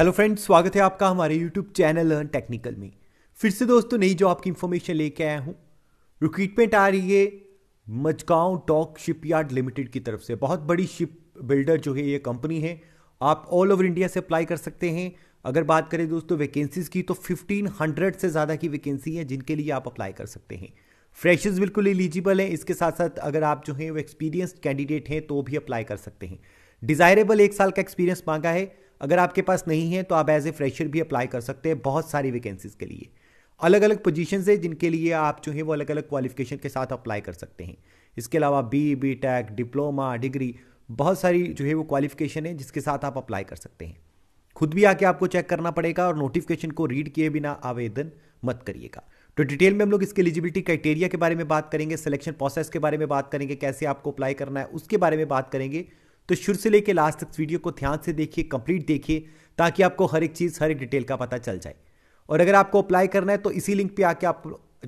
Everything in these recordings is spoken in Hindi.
हेलो फ्रेंड्स स्वागत है आपका हमारे यूट्यूब चैनल लर्न टेक्निकल में फिर से दोस्तों नई जॉब की इंफॉर्मेशन लेके आया हूँ रिक्रूटमेंट आ रही है मजगांव डॉक शिपयार्ड लिमिटेड की तरफ से बहुत बड़ी शिप बिल्डर जो है ये कंपनी है आप ऑल ओवर इंडिया से अप्लाई कर सकते हैं अगर बात करें दोस्तों वैकेंसीज की तो हंड्रेड से ज़्यादा की वैकेंसी है जिनके लिए आप अप्लाई कर सकते हैं फ्रेशर्स बिल्कुल एलिजिबल हैं इसके साथ साथ अगर आप जो हैं वो एक्सपीरियंस कैंडिडेट हैं तो भी अप्लाई कर सकते हैं डिज़ायरेबल एक साल का एक्सपीरियंस मांगा है अगर आपके पास नहीं है तो आप एज ए फ्रेशर भी अप्लाई कर सकते हैं बहुत सारी वैकेंसीज के लिए अलग अलग पोजिशन है जिनके लिए आप जो है वो अलग अलग क्वालिफिकेशन के साथ अप्लाई कर सकते हैं इसके अलावा B B Tech diploma degree बहुत सारी जो है वो क्वालिफिकेशन है जिसके साथ आप अप्लाई कर सकते हैं खुद भी आके आपको चेक करना पड़ेगा और नोटिफिकेशन को रीड किए बिना आवेदन मत करिएगा तो डिटेल में हम लोग इसके एलिजिबिलिटी क्राइटेरिया के बारे में बात करेंगे सिलेक्शन प्रोसेस के बारे में बात करेंगे कैसे आपको अप्लाई करना है उसके बारे में बात करेंगे तो शुरू से लेकर लास्ट तक वीडियो को ध्यान से देखिए कंप्लीट देखिए ताकि आपको हर एक चीज़ हर एक डिटेल का पता चल जाए और अगर आपको अप्लाई करना है तो इसी लिंक पे आके आप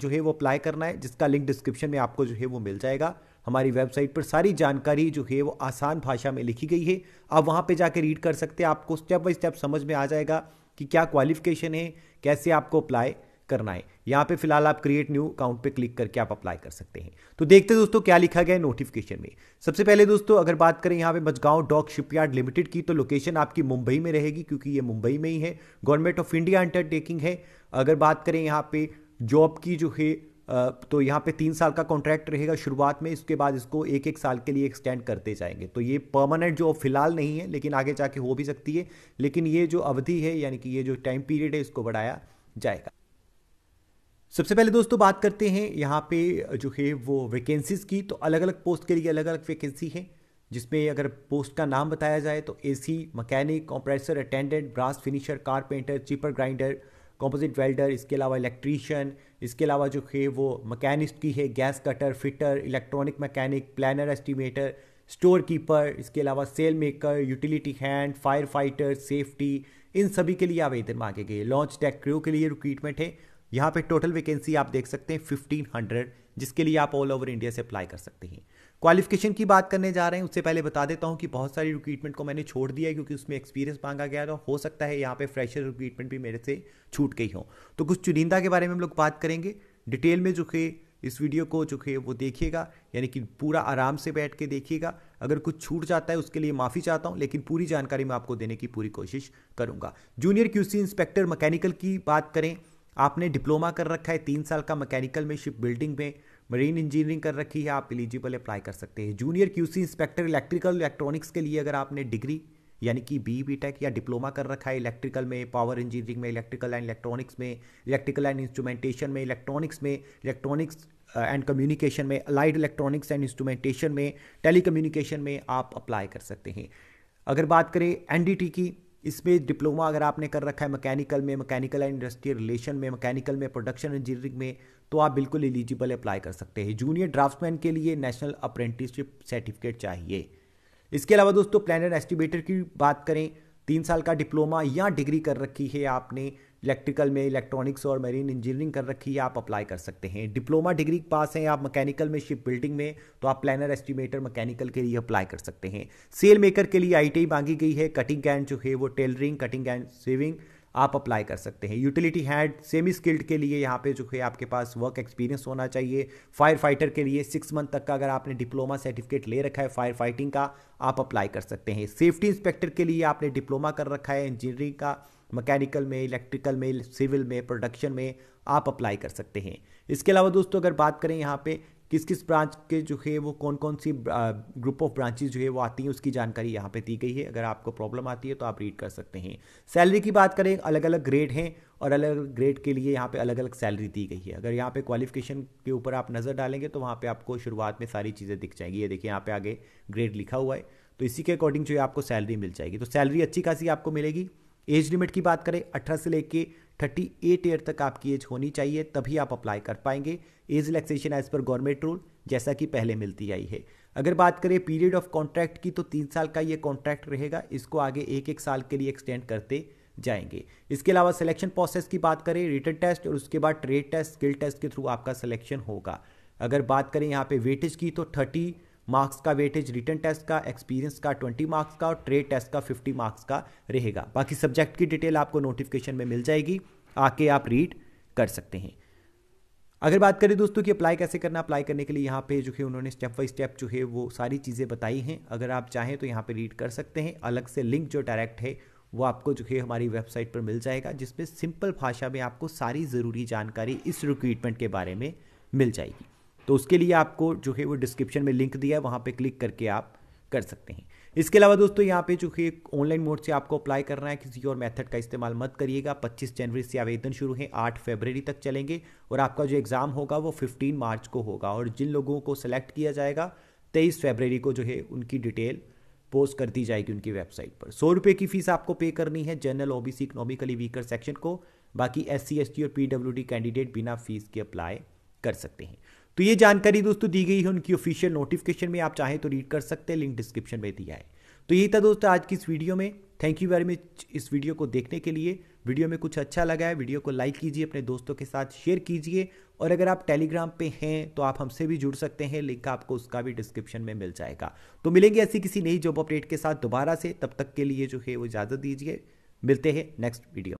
जो है वो अप्लाई करना है जिसका लिंक डिस्क्रिप्शन में आपको जो है वो मिल जाएगा हमारी वेबसाइट पर सारी जानकारी जो है वो आसान भाषा में लिखी गई है आप वहाँ पे जाके रीड कर सकते हैं आपको स्टेप बाय स्टेप समझ में आ जाएगा कि क्या क्वालिफिकेशन है कैसे आपको अप्लाई करना है यहां पे फिलहाल आप क्रिएट न्यू अकाउंट पे क्लिक करके आप अप्लाई कर सकते हैं तो देखते हैं दोस्तों क्या लिखा गया है नोटिफिकेशन में सबसे पहले दोस्तों अगर बात करें यहां पे मजगांव डॉक शिपयार्ड लिमिटेड की तो लोकेशन आपकी मुंबई में रहेगी क्योंकि ये मुंबई में ही है गवर्नमेंट ऑफ इंडिया अंडरटेकिंग है अगर बात करें यहाँ पे जॉब की जो है तो यहाँ पे तीन साल का कॉन्ट्रैक्ट रहेगा शुरुआत में इसके बाद इसको एक एक साल के लिए एक्सटेंड करते जाएंगे तो ये परमानेंट जो फिलहाल नहीं है लेकिन आगे जाके हो भी सकती है लेकिन ये जो अवधि है यानी कि ये जो टाइम पीरियड है इसको बढ़ाया जाएगा सबसे पहले दोस्तों बात करते हैं यहाँ पे जो है वो वैकेंसीज़ की तो अलग अलग पोस्ट के लिए अलग अलग वैकेंसी है जिसमें अगर पोस्ट का नाम बताया जाए तो AC mechanic compressor attendant brass finisher carpenter chipper grinder composite welder इसके अलावा इलेक्ट्रीशियन इसके अलावा जो है वो मकैनिस्ट की है gas cutter fitter electronic mechanic planner estimator store keeper इसके अलावा sail maker utility hand fire fighter safety इन सभी के लिए आवेदन मांगे गए लॉन्च टेक क्रू के लिए रिक्रूटमेंट है यहाँ पे टोटल वैकेंसी आप देख सकते हैं फिफ्टीन हंड्रेड जिसके लिए आप ऑल ओवर इंडिया से अप्लाई कर सकते हैं क्वालिफिकेशन की बात करने जा रहे हैं उससे पहले बता देता हूँ कि बहुत सारी रिक्रूटमेंट को मैंने छोड़ दिया है क्योंकि उसमें एक्सपीरियंस मांगा गया था हो सकता है यहाँ पे फ्रेशर रिक्रूटमेंट भी मेरे से छूट गई हो तो कुछ चुनिंदा के बारे में हम लोग बात करेंगे डिटेल में जो कि इस वीडियो को जो है वो देखिएगा यानी कि पूरा आराम से बैठ के देखिएगा अगर कुछ छूट जाता है उसके लिए माफ़ी चाहता हूँ लेकिन पूरी जानकारी मैं आपको देने की पूरी कोशिश करूँगा जूनियर क्यूसी इंस्पेक्टर मैकेनिकल की बात करें आपने डिप्लोमा कर रखा है तीन साल का मैकेनिकल में शिप बिल्डिंग में मरीन इंजीनियरिंग कर रखी है आप एलिजिबल अप्लाई कर सकते हैं junior QC inspector electrical electronics के लिए अगर आपने डिग्री यानी कि बी बी टेक या डिप्लोमा कर रखा है इलेक्ट्रिकल में पावर इंजीनियरिंग में इलेक्ट्रिकल एंड इलेक्ट्रॉनिक्स में इलेक्ट्रिकल एंड इंस्ट्रूमेंटेशन में इलेक्ट्रॉनिक्स में इलेक्ट्रॉनिक्स एंड कम्युनिकेशन में अलाइड इलेक्ट्रॉनिक्स एंड इंस्ट्रूमेंटेशन में टेली में आप अप्लाई कर सकते हैं अगर बात करें एन की इसमें डिप्लोमा अगर आपने कर रखा है मैकेनिकल में मैकेनिकल एंड इंडस्ट्रियल रिलेशन में मैकेनिकल में प्रोडक्शन इंजीनियरिंग में तो आप बिल्कुल एलिजिबल अप्लाई कर सकते हैं जूनियर ड्राफ्टमैन के लिए नेशनल अप्रेंटिसशिप सर्टिफिकेट चाहिए इसके अलावा दोस्तों प्लानर एस्टिमेटर की बात करें तीन साल का डिप्लोमा या डिग्री कर रखी है आपने इलेक्ट्रिकल में इलेक्ट्रॉनिक्स और मरीन इंजीनियरिंग कर रखी है आप अप्लाई कर सकते हैं डिप्लोमा डिग्री पास हैं आप मैकेनिकल में शिप बिल्डिंग में तो आप प्लानर एस्टिमेटर मैकेनिकल के लिए अप्लाई कर सकते हैं सेल मेकर के लिए आई मांगी गई है कटिंग कैंड जो है वो टेलरिंग कटिंग एंड सेविंग आप अप्लाई कर सकते हैं यूटिलिटी हैंड सेमी स्किल्ड के लिए यहाँ पे जो है आपके पास वर्क एक्सपीरियंस होना चाहिए फायर फाइटर के लिए सिक्स मंथ तक का अगर आपने डिप्लोमा सर्टिफिकेट ले रखा है फायर फाइटिंग का आप अप्लाई कर सकते हैं सेफ्टी इंस्पेक्टर के लिए आपने डिप्लोमा कर रखा है इंजीनियरिंग का मैकेनिकल में इलेक्ट्रिकल में सिविल में प्रोडक्शन में आप अप्लाई कर सकते हैं इसके अलावा दोस्तों अगर बात करें यहाँ पे किस किस ब्रांच के जो है वो कौन कौन सी ग्रुप ऑफ ब्रांचेज जो है वो आती हैं उसकी जानकारी यहाँ पे दी गई है अगर आपको प्रॉब्लम आती है तो आप रीड कर सकते हैं सैलरी की बात करें अलग अलग ग्रेड हैं और अलग अलग ग्रेड के लिए यहाँ पे अलग अलग सैलरी दी गई है अगर यहाँ पे क्वालिफिकेशन के ऊपर आप नज़र डालेंगे तो वहाँ पर आपको शुरुआत में सारी चीज़ें दिख जाएंगी ये देखिए यहाँ पे आगे ग्रेड लिखा हुआ है तो इसी के अकॉर्डिंग जो है आपको सैलरी मिल जाएगी तो सैलरी अच्छी खासी आपको मिलेगी एज लिमिट की बात करें अठारह से लेके थर्टी एट ईयर तक आपकी एज होनी चाहिए तभी आप अप्लाई कर पाएंगे एज रिलैक्सेशन एज पर गवर्नमेंट रूल जैसा कि पहले मिलती आई है अगर बात करें पीरियड ऑफ कॉन्ट्रैक्ट की तो तीन साल का ये कॉन्ट्रैक्ट रहेगा इसको आगे एक एक साल के लिए एक्सटेंड करते जाएंगे इसके अलावा सिलेक्शन प्रोसेस की बात करें रिटर्न टेस्ट और उसके बाद ट्रेड टेस्ट स्किल टेस्ट के थ्रू आपका सिलेक्शन होगा अगर बात करें यहाँ पे वेटेज की तो थर्टी मार्क्स का वेटेज रिटर्न टेस्ट का एक्सपीरियंस का ट्वेंटी मार्क्स का और ट्रेड टेस्ट का फिफ्टी मार्क्स का रहेगा बाकी सब्जेक्ट की डिटेल आपको नोटिफिकेशन में मिल जाएगी आके आप रीड कर सकते हैं अगर बात करें दोस्तों कि अप्लाई कैसे करना अप्लाई करने के लिए यहाँ पे जो है उन्होंने स्टेप बाई स्टेप जो है वो सारी चीज़ें बताई हैं अगर आप चाहें तो यहाँ पे रीड कर सकते हैं अलग से लिंक जो डायरेक्ट है वो आपको जो है हमारी वेबसाइट पर मिल जाएगा जिसमें सिंपल भाषा में आपको सारी ज़रूरी जानकारी इस रिक्रूटमेंट के बारे में मिल जाएगी तो उसके लिए आपको जो है वो डिस्क्रिप्शन में लिंक दिया है वहाँ पर क्लिक करके आप कर सकते हैं इसके अलावा दोस्तों यहाँ पे जो है ऑनलाइन मोड से आपको अप्लाई करना है किसी और मेथड का इस्तेमाल मत करिएगा 25 जनवरी से आवेदन शुरू है 8 फरवरी तक चलेंगे और आपका जो एग्ज़ाम होगा वो 15 मार्च को होगा और जिन लोगों को सेलेक्ट किया जाएगा 23 फरवरी को जो है उनकी डिटेल पोस्ट कर दी जाएगी उनकी वेबसाइट पर सौ रुपये की फीस आपको पे करनी है जनरल ओ इकोनॉमिकली वीकर सेक्शन को बाकी एस सी और पी कैंडिडेट बिना फीस के अप्लाई कर सकते हैं तो ये जानकारी दोस्तों दी गई है उनकी ऑफिशियल नोटिफिकेशन में आप चाहें तो रीड कर सकते हैं लिंक डिस्क्रिप्शन में दिया है तो यही था दोस्तों आज की इस वीडियो में थैंक यू वेरी मच इस वीडियो को देखने के लिए वीडियो में कुछ अच्छा लगा है वीडियो को लाइक कीजिए अपने दोस्तों के साथ शेयर कीजिए और अगर आप टेलीग्राम पे हैं तो आप हमसे भी जुड़ सकते हैं लिंक आपको उसका भी डिस्क्रिप्शन में मिल जाएगा तो मिलेंगे ऐसी किसी नई जॉब अपडेट के साथ दोबारा से तब तक के लिए जो है वो इजाज़त दीजिए मिलते हैं नेक्स्ट वीडियो